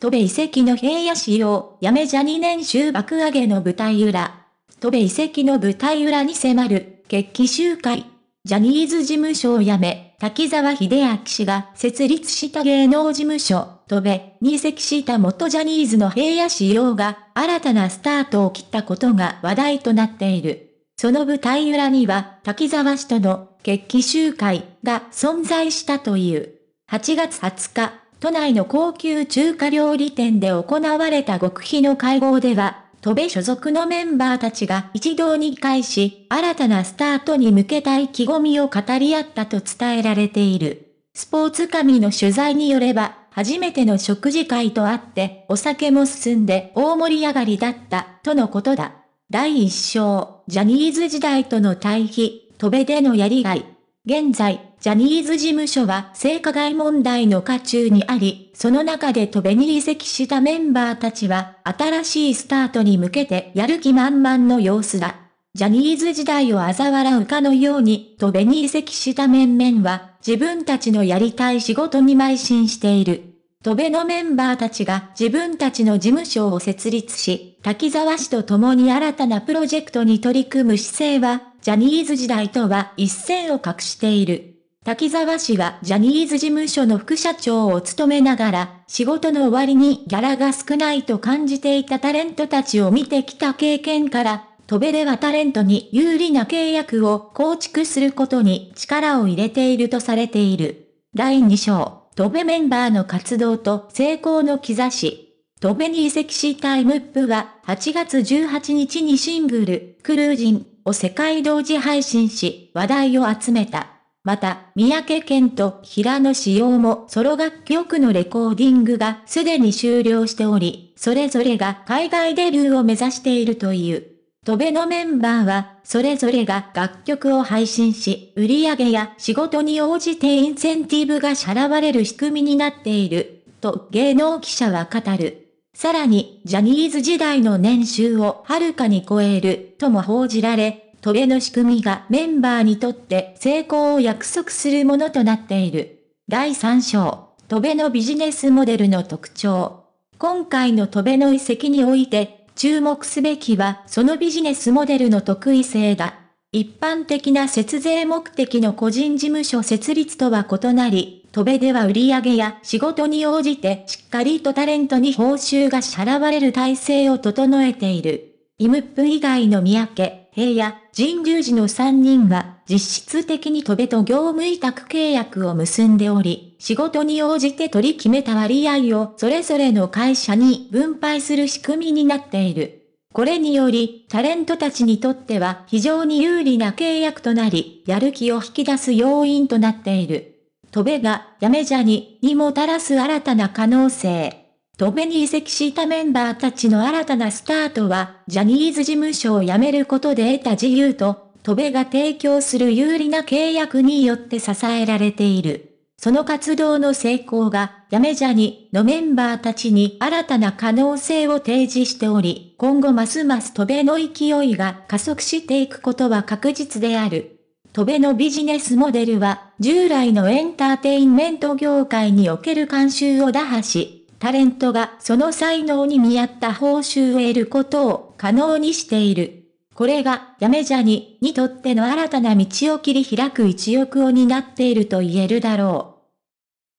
戸部遺跡の平野仕様、やめじゃ2年収爆上げの舞台裏。戸部遺跡の舞台裏に迫る、決起集会。ジャニーズ事務所を辞め、滝沢秀明氏が設立した芸能事務所、戸部に移籍した元ジャニーズの平野仕様が、新たなスタートを切ったことが話題となっている。その舞台裏には、滝沢氏との決起集会が存在したという。8月20日、都内の高級中華料理店で行われた極秘の会合では、戸部所属のメンバーたちが一堂に会し、新たなスタートに向けた意気込みを語り合ったと伝えられている。スポーツ紙の取材によれば、初めての食事会とあって、お酒も進んで大盛り上がりだった、とのことだ。第一章、ジャニーズ時代との対比、戸部でのやりがい。現在、ジャニーズ事務所は性加害問題の渦中にあり、その中で戸べに移籍したメンバーたちは、新しいスタートに向けてやる気満々の様子だ。ジャニーズ時代を嘲笑うかのように、戸べに移籍した面々は、自分たちのやりたい仕事に邁進している。戸べのメンバーたちが自分たちの事務所を設立し、滝沢氏と共に新たなプロジェクトに取り組む姿勢は、ジャニーズ時代とは一線を画している。滝沢氏はジャニーズ事務所の副社長を務めながら、仕事の終わりにギャラが少ないと感じていたタレントたちを見てきた経験から、戸ではタレントに有利な契約を構築することに力を入れているとされている。第2章、戸辺メンバーの活動と成功の兆し。戸辺に移籍したイムップは8月18日にシングル、クルージンを世界同時配信し話題を集めた。また、三宅健と平野紫耀もソロ楽曲のレコーディングがすでに終了しており、それぞれが海外デビューを目指しているという。トベのメンバーは、それぞれが楽曲を配信し、売り上げや仕事に応じてインセンティブが支払われる仕組みになっている、と芸能記者は語る。さらに、ジャニーズ時代の年収をはるかに超える、とも報じられ、トレの仕組みがメンバーにとって成功を約束するものとなっている。第3章、トベのビジネスモデルの特徴。今回のトベの遺跡において、注目すべきはそのビジネスモデルの特異性だ。一般的な節税目的の個人事務所設立とは異なり、トベでは売上や仕事に応じてしっかりとタレントに報酬が支払われる体制を整えている。イムップ以外の三宅、平野、神宮寺の3人は、実質的に戸部と業務委託契約を結んでおり、仕事に応じて取り決めた割合をそれぞれの会社に分配する仕組みになっている。これにより、タレントたちにとっては非常に有利な契約となり、やる気を引き出す要因となっている。戸部が、やめじゃに、にもたらす新たな可能性。戸ベに移籍したメンバーたちの新たなスタートは、ジャニーズ事務所を辞めることで得た自由と、戸部が提供する有利な契約によって支えられている。その活動の成功が、やめジャニのメンバーたちに新たな可能性を提示しており、今後ますます戸部の勢いが加速していくことは確実である。戸部のビジネスモデルは、従来のエンターテインメント業界における慣習を打破し、タレントがその才能に見合った報酬を得ることを可能にしている。これが、やめじゃに、にとっての新たな道を切り開く一翼を担っていると言えるだろう。